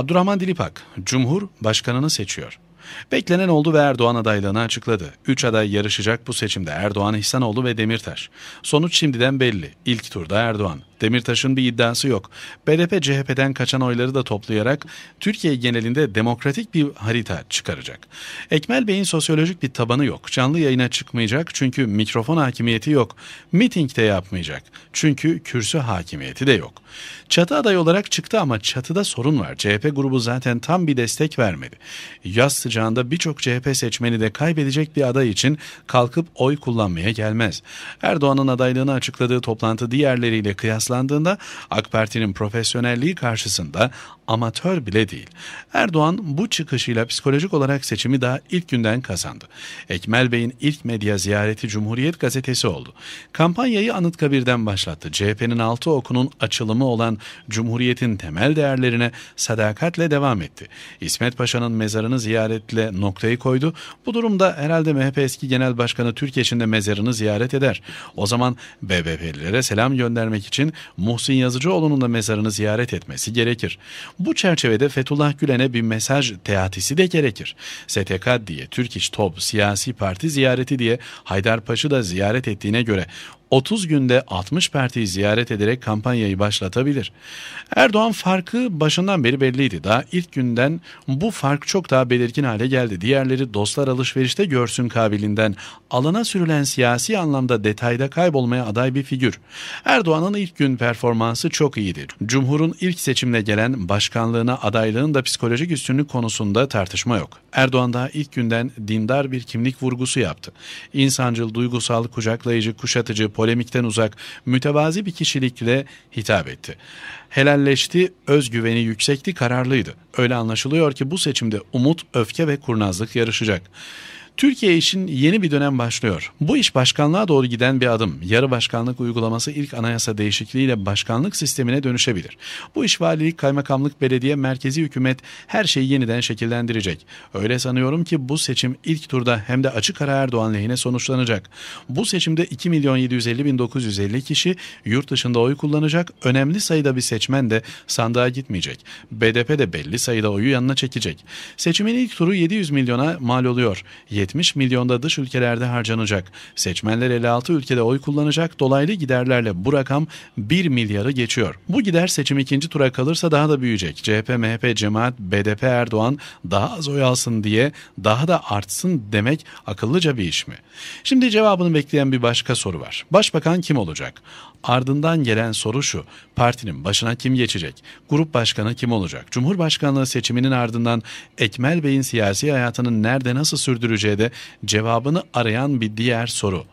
Abdurrahman Dilipak, Cumhur Başkanını seçiyor. Beklenen oldu ve Erdoğan adaylığını açıkladı. Üç aday yarışacak bu seçimde Erdoğan, İhsanoğlu ve Demirtaş. Sonuç şimdiden belli. İlk turda Erdoğan. Demirtaş'ın bir iddiası yok. BDP CHP'den kaçan oyları da toplayarak Türkiye genelinde demokratik bir harita çıkaracak. Ekmel Bey'in sosyolojik bir tabanı yok. Canlı yayına çıkmayacak çünkü mikrofon hakimiyeti yok. Miting de yapmayacak çünkü kürsü hakimiyeti de yok. Çatı aday olarak çıktı ama çatıda sorun var. CHP grubu zaten tam bir destek vermedi. Yaz sıcağında birçok CHP seçmeni de kaybedecek bir aday için kalkıp oy kullanmaya gelmez. Erdoğan'ın adaylığını açıkladığı toplantı diğerleriyle kıyaslanmıyor kıyaslandığında AK Parti'nin profesyonelliği karşısında amatör bile değil. Erdoğan bu çıkışıyla psikolojik olarak seçimi daha ilk günden kazandı. Ekmel Bey'in ilk medya ziyareti Cumhuriyet gazetesi oldu. Kampanyayı Anıtkabir'den başlattı. CHP'nin altı okunun açılımı olan Cumhuriyet'in temel değerlerine sadakatle devam etti. İsmet Paşa'nın mezarını ziyaretle noktayı koydu. Bu durumda herhalde MHP eski genel başkanı Türkiye içinde mezarını ziyaret eder. O zaman BBP'lilere selam göndermek için Muhsin Yazıcıoğlu'nun da mezarını ziyaret etmesi gerekir. Bu çerçevede Fethullah Gülen'e bir mesaj teatisi de gerekir. STK diye Türk İş Top Siyasi Parti ziyareti diye Haydarpaşa'yı da ziyaret ettiğine göre 30 günde 60 partiyi ziyaret ederek kampanyayı başlatabilir. Erdoğan farkı başından beri belliydi. Daha ilk günden bu fark çok daha belirgin hale geldi. Diğerleri dostlar alışverişte görsün kabilinden alana sürülen siyasi anlamda detayda kaybolmaya aday bir figür. Erdoğan'ın ilk gün performansı çok iyidir. Cumhur'un ilk seçimle gelen başkanlığına adaylığın da psikolojik üstünlük konusunda tartışma yok. Erdoğan daha ilk günden dindar bir kimlik vurgusu yaptı. İnsancıl, duygusal, kucaklayıcı, kuşatıcı, polemikten uzak, mütevazi bir kişilikle hitap etti. Helalleşti, özgüveni yüksekti, kararlıydı. Öyle anlaşılıyor ki bu seçimde umut, öfke ve kurnazlık yarışacak. Türkiye için yeni bir dönem başlıyor. Bu iş başkanlığa doğru giden bir adım. Yarı başkanlık uygulaması ilk anayasa değişikliğiyle başkanlık sistemine dönüşebilir. Bu iş valilik, kaymakamlık, belediye, merkezi hükümet her şeyi yeniden şekillendirecek. Öyle sanıyorum ki bu seçim ilk turda hem de açık ara Erdoğan lehine sonuçlanacak. Bu seçimde 2 milyon 750 bin 950 kişi yurt dışında oy kullanacak. Önemli sayıda bir seçmen de sandığa gitmeyecek. BDP de belli sayıda oyu yanına çekecek. Seçimin ilk turu 700 milyona mal oluyor. 70 milyonda dış ülkelerde harcanacak. Seçmenler 56 ülkede oy kullanacak. Dolaylı giderlerle bu rakam 1 milyarı geçiyor. Bu gider seçim ikinci tura kalırsa daha da büyüyecek. CHP, MHP, Cemaat, BDP, Erdoğan daha az oy alsın diye daha da artsın demek akıllıca bir iş mi? Şimdi cevabını bekleyen bir başka soru var. Başbakan kim olacak? Ardından gelen soru şu. Partinin başına kim geçecek? Grup başkanı kim olacak? Cumhurbaşkanlığı seçiminin ardından Ekmel Bey'in siyasi hayatının nerede nasıl sürdüreceği Türkçe'de cevabını arayan bir diğer soru.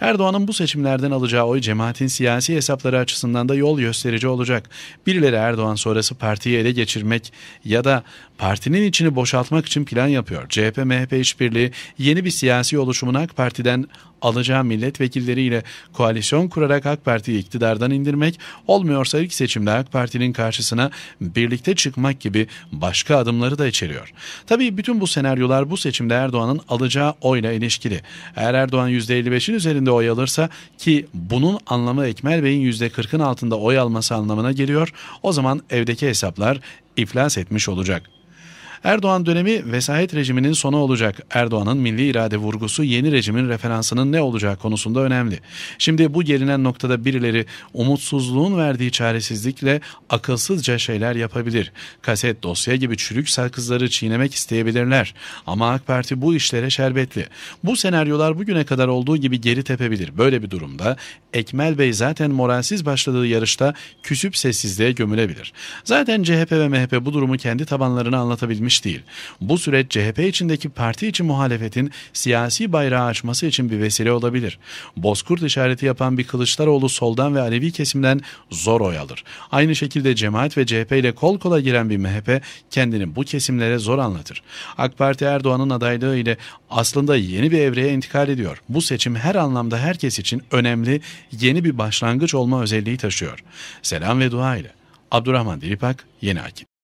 Erdoğan'ın bu seçimlerden alacağı oy cemaatin siyasi hesapları açısından da yol gösterici olacak. Birileri Erdoğan sonrası partiyi ele geçirmek ya da partinin içini boşaltmak için plan yapıyor. CHP-MHP işbirliği yeni bir siyasi oluşumun AK Parti'den alacağı milletvekilleriyle koalisyon kurarak AK Parti'yi iktidardan indirmek, olmuyorsa ilk seçimde AK Parti'nin karşısına birlikte çıkmak gibi başka adımları da içeriyor. Tabii bütün bu senaryolar bu seçimde Erdoğan'ın alacağı oyla ilişkili. Eğer Erdoğan %55'i %70'in üzerinde oy alırsa ki bunun anlamı Ekmel Bey'in %40'ın altında oy alması anlamına geliyor. O zaman evdeki hesaplar iflas etmiş olacak. Erdoğan dönemi vesayet rejiminin sonu olacak. Erdoğan'ın milli irade vurgusu yeni rejimin referansının ne olacağı konusunda önemli. Şimdi bu gelinen noktada birileri umutsuzluğun verdiği çaresizlikle akılsızca şeyler yapabilir. Kaset, dosya gibi çürük sakızları çiğnemek isteyebilirler. Ama AK Parti bu işlere şerbetli. Bu senaryolar bugüne kadar olduğu gibi geri tepebilir. Böyle bir durumda Ekmel Bey zaten moralsiz başladığı yarışta küsüp sessizliğe gömülebilir. Zaten CHP ve MHP bu durumu kendi tabanlarına anlatabilmiş verilmiş değil. Bu süreç CHP içindeki parti içi muhalefetin siyasi bayrağı açması için bir vesile olabilir. Bozkurt işareti yapan bir Kılıçdaroğlu soldan ve Alevi kesimden zor oy alır. Aynı şekilde cemaat ve CHP ile kol kola giren bir MHP kendini bu kesimlere zor anlatır. AK Parti Erdoğan'ın adaylığı ile aslında yeni bir evreye intikal ediyor. Bu seçim her anlamda herkes için önemli, yeni bir başlangıç olma özelliği taşıyor. Selam ve dua ile. Abdurrahman Dilipak, Yeni Akit.